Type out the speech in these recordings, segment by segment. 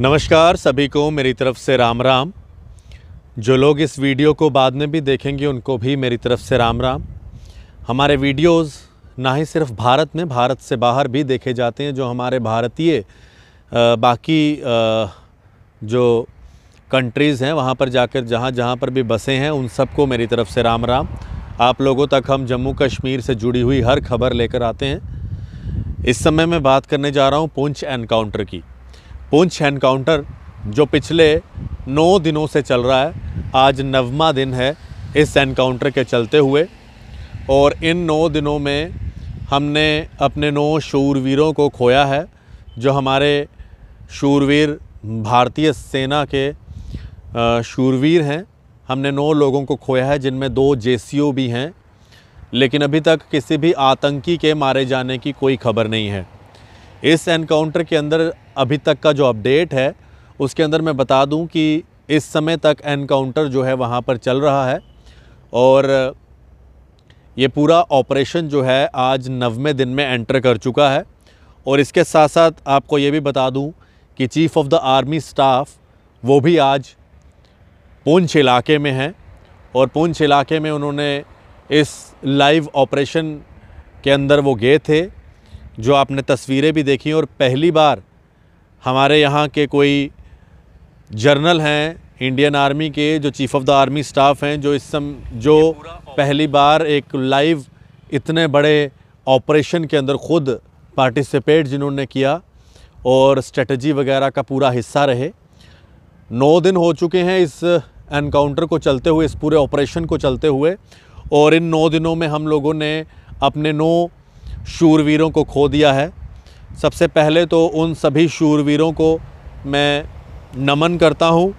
नमस्कार सभी को मेरी तरफ से राम राम जो लोग इस वीडियो को बाद में भी देखेंगे उनको भी मेरी तरफ से राम राम हमारे वीडियोस ना ही सिर्फ भारत में भारत से बाहर भी देखे जाते हैं जो हमारे भारतीय बाकी आ, जो कंट्रीज़ हैं वहाँ पर जाकर जहाँ जहाँ पर भी बसे हैं उन सबको मेरी तरफ से राम राम आप लोगों तक हम जम्मू कश्मीर से जुड़ी हुई हर खबर लेकर आते हैं इस समय मैं बात करने जा रहा हूँ पुंछ एनकाउंटर की पूंछ एनकाउंटर जो पिछले नौ दिनों से चल रहा है आज नवमा दिन है इस एनकाउंटर के चलते हुए और इन नौ दिनों में हमने अपने नौ शूरवीरों को खोया है जो हमारे शूरवीर भारतीय सेना के शूरवीर हैं हमने नौ लोगों को खोया है जिनमें दो जे भी हैं लेकिन अभी तक किसी भी आतंकी के मारे जाने की कोई खबर नहीं है इस एनकाउंटर के अंदर अभी तक का जो अपडेट है उसके अंदर मैं बता दूं कि इस समय तक एनकाउंटर जो है वहाँ पर चल रहा है और ये पूरा ऑपरेशन जो है आज नवमें दिन में एंटर कर चुका है और इसके साथ साथ आपको ये भी बता दूं कि chief of the army staff वो भी आज पूंछ इलाके में हैं और पूछ इलाके में उन्होंने इस लाइव ऑपरेशन के अंदर वो गए थे जो आपने तस्वीरें भी देखी और पहली बार हमारे यहाँ के कोई जर्नल हैं इंडियन आर्मी के जो chief of the army staff हैं जो इस सम जो पहली बार एक लाइव इतने बड़े ऑपरेशन के अंदर ख़ुद पार्टिसिपेट जिन्होंने किया और स्ट्रेटजी वगैरह का पूरा हिस्सा रहे नौ दिन हो चुके हैं इस एनकाउंटर को चलते हुए इस पूरे ऑपरेशन को चलते हुए और इन नौ दिनों में हम लोगों ने अपने नौ शूरवीरों को खो दिया है सबसे पहले तो उन सभी शूरवीरों को मैं नमन करता हूँ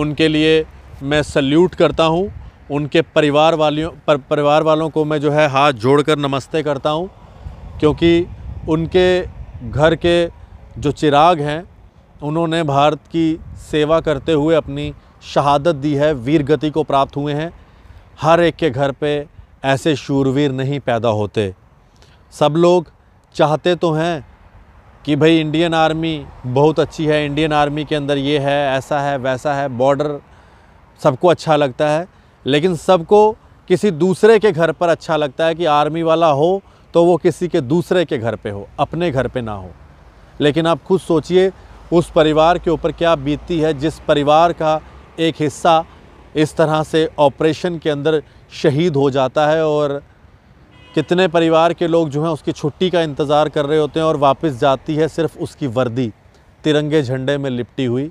उनके लिए मैं सल्यूट करता हूँ उनके परिवार वालियों पर, परिवार वालों को मैं जो है हाथ जोड़कर नमस्ते करता हूँ क्योंकि उनके घर के जो चिराग हैं उन्होंने भारत की सेवा करते हुए अपनी शहादत दी है वीर गति को प्राप्त हुए हैं हर एक के घर पे ऐसे शूरवीर नहीं पैदा होते सब लोग चाहते तो हैं कि भाई इंडियन आर्मी बहुत अच्छी है इंडियन आर्मी के अंदर ये है ऐसा है वैसा है बॉर्डर सबको अच्छा लगता है लेकिन सबको किसी दूसरे के घर पर अच्छा लगता है कि आर्मी वाला हो तो वो किसी के दूसरे के घर पे हो अपने घर पे ना हो लेकिन आप खुद सोचिए उस परिवार के ऊपर क्या बीतती है जिस परिवार का एक हिस्सा इस तरह से ऑपरेशन के अंदर शहीद हो जाता है और कितने परिवार के लोग जो हैं उसकी छुट्टी का इंतज़ार कर रहे होते हैं और वापस जाती है सिर्फ उसकी वर्दी तिरंगे झंडे में लिपटी हुई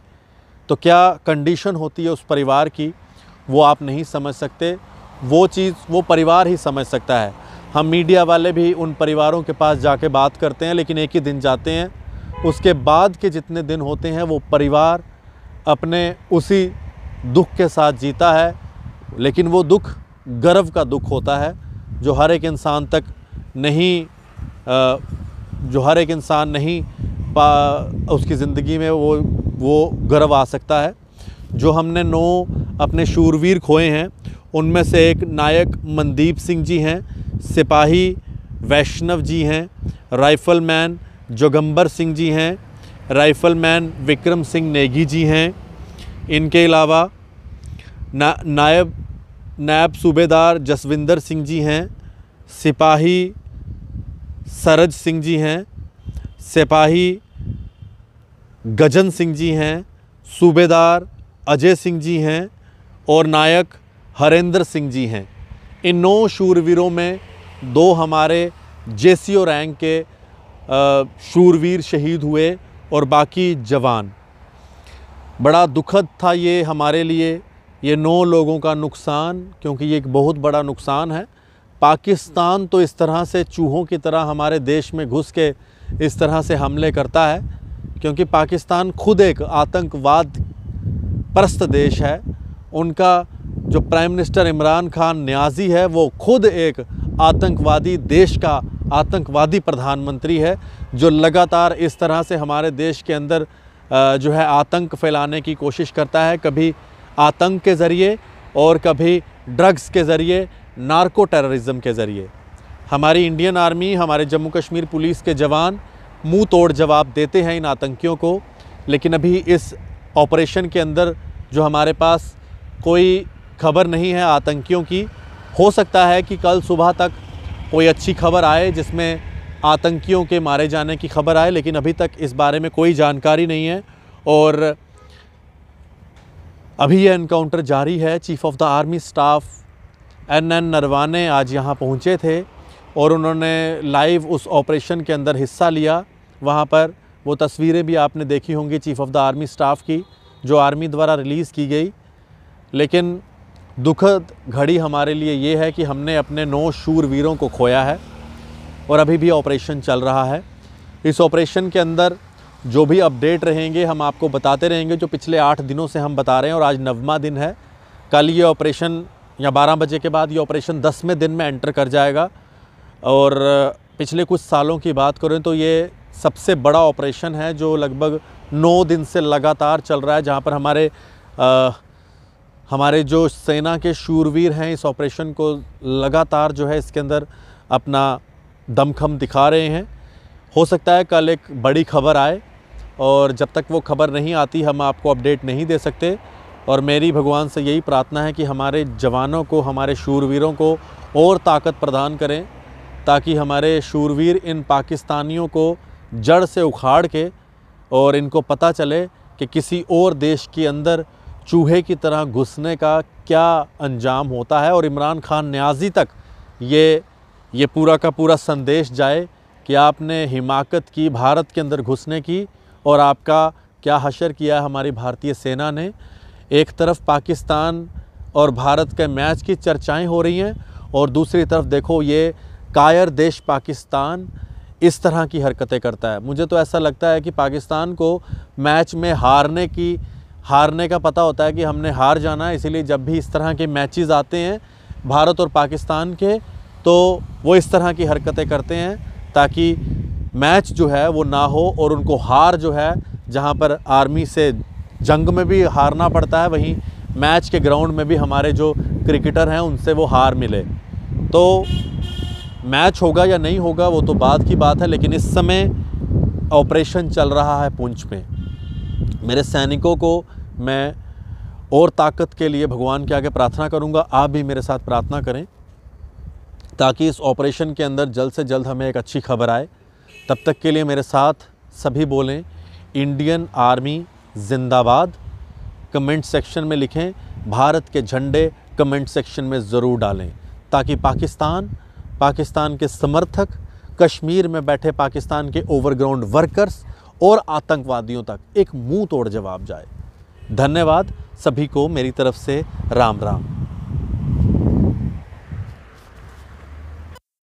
तो क्या कंडीशन होती है उस परिवार की वो आप नहीं समझ सकते वो चीज़ वो परिवार ही समझ सकता है हम मीडिया वाले भी उन परिवारों के पास जाके बात करते हैं लेकिन एक ही दिन जाते हैं उसके बाद के जितने दिन होते हैं वो परिवार अपने उसी दुख के साथ जीता है लेकिन वो दुख गर्व का दुख होता है जो हर एक इंसान तक नहीं जो हर एक इंसान नहीं पा उसकी ज़िंदगी में वो वो गर्व आ सकता है जो हमने नौ अपने शूरवीर खोए हैं उनमें से एक नायक मनदीप सिंह जी हैं सिपाही वैष्णव जी हैं राइफल मैन जोगम्बर सिंह जी हैं राइफल मैन विक्रम सिंह नेगी जी हैं इनके अलावा ना नायब नायब सूबेदार जसविंदर सिंह जी हैं सिपाही सरज सिंह जी हैं सिपाही गजन सिंह जी हैं सूबेदार अजय सिंह जी हैं और नायक हरेंद्र सिंह जी हैं इन नौ शूरवीरों में दो हमारे जे रैंक के शूरवीर शहीद हुए और बाकी जवान बड़ा दुखद था ये हमारे लिए ये नौ लोगों का नुकसान क्योंकि ये एक बहुत बड़ा नुकसान है पाकिस्तान तो इस तरह से चूहों की तरह हमारे देश में घुस के इस तरह से हमले करता है क्योंकि पाकिस्तान खुद एक आतंकवाद परस्त देश है उनका जो प्राइम मिनिस्टर इमरान खान न्याजी है वो खुद एक आतंकवादी देश का आतंकवादी प्रधानमंत्री है जो लगातार इस तरह से हमारे देश के अंदर जो है आतंक फैलाने की कोशिश करता है कभी आतंक के ज़रिए और कभी ड्रग्स के ज़रिए नार्को टेररिज्म के ज़रिए हमारी इंडियन आर्मी हमारे जम्मू कश्मीर पुलिस के जवान मुंह तोड़ जवाब देते हैं इन आतंकियों को लेकिन अभी इस ऑपरेशन के अंदर जो हमारे पास कोई खबर नहीं है आतंकियों की हो सकता है कि कल सुबह तक कोई अच्छी खबर आए जिसमें आतंकियों के मारे जाने की खबर आए लेकिन अभी तक इस बारे में कोई जानकारी नहीं है और अभी यह इनकाउंटर जारी है chief of the army staff N N Naravane आज यहाँ पहुँचे थे और उन्होंने लाइव उस ऑपरेशन के अंदर हिस्सा लिया वहाँ पर वो तस्वीरें भी आपने देखी होंगी chief of the army staff की जो आर्मी द्वारा रिलीज़ की गई लेकिन दुखद घड़ी हमारे लिए ये है कि हमने अपने नौ वीरों को खोया है और अभी भी ऑपरेशन चल रहा है इस ऑपरेशन के अंदर जो भी अपडेट रहेंगे हम आपको बताते रहेंगे जो पिछले आठ दिनों से हम बता रहे हैं और आज नवमा दिन है कल ये ऑपरेशन या बारह बजे के बाद ये ऑपरेशन दसवें दिन में एंटर कर जाएगा और पिछले कुछ सालों की बात करें तो ये सबसे बड़ा ऑपरेशन है जो लगभग नौ दिन से लगातार चल रहा है जहाँ पर हमारे आ, हमारे जो सेना के शूरवीर हैं इस ऑपरेशन को लगातार जो है इसके अंदर अपना दमखम दिखा रहे हैं हो सकता है कल एक बड़ी खबर आए और जब तक वो खबर नहीं आती हम आपको अपडेट नहीं दे सकते और मेरी भगवान से यही प्रार्थना है कि हमारे जवानों को हमारे शूरवीरों को और ताकत प्रदान करें ताकि हमारे शूरवीर इन पाकिस्तानियों को जड़ से उखाड़ के और इनको पता चले कि किसी और देश के अंदर चूहे की तरह घुसने का क्या अंजाम होता है और इमरान खान न्याजी तक ये ये पूरा का पूरा संदेश जाए कि आपने हिमाकत की भारत के अंदर घुसने की और आपका क्या हशर किया हमारी भारतीय सेना ने एक तरफ पाकिस्तान और भारत के मैच की चर्चाएं हो रही हैं और दूसरी तरफ देखो ये कायर देश पाकिस्तान इस तरह की हरकतें करता है मुझे तो ऐसा लगता है कि पाकिस्तान को मैच में हारने की हारने का पता होता है कि हमने हार जाना है इसीलिए जब भी इस तरह के मैचेस आते हैं भारत और पाकिस्तान के तो वो इस तरह की हरकतें करते हैं ताकि मैच जो है वो ना हो और उनको हार जो है जहाँ पर आर्मी से जंग में भी हारना पड़ता है वहीं मैच के ग्राउंड में भी हमारे जो क्रिकेटर हैं उनसे वो हार मिले तो मैच होगा या नहीं होगा वो तो बाद की बात है लेकिन इस समय ऑपरेशन चल रहा है पुंछ में मेरे सैनिकों को मैं और ताकत के लिए भगवान के आगे प्रार्थना करूंगा आप भी मेरे साथ प्रार्थना करें ताकि इस ऑपरेशन के अंदर जल्द से जल्द हमें एक अच्छी खबर आए तब तक के लिए मेरे साथ सभी बोलें इंडियन आर्मी जिंदाबाद कमेंट सेक्शन में लिखें भारत के झंडे कमेंट सेक्शन में ज़रूर डालें ताकि पाकिस्तान पाकिस्तान के समर्थक कश्मीर में बैठे पाकिस्तान के ओवरग्राउंड वर्कर्स और आतंकवादियों तक एक मुंह तोड़ जवाब जाए धन्यवाद सभी को मेरी तरफ से राम राम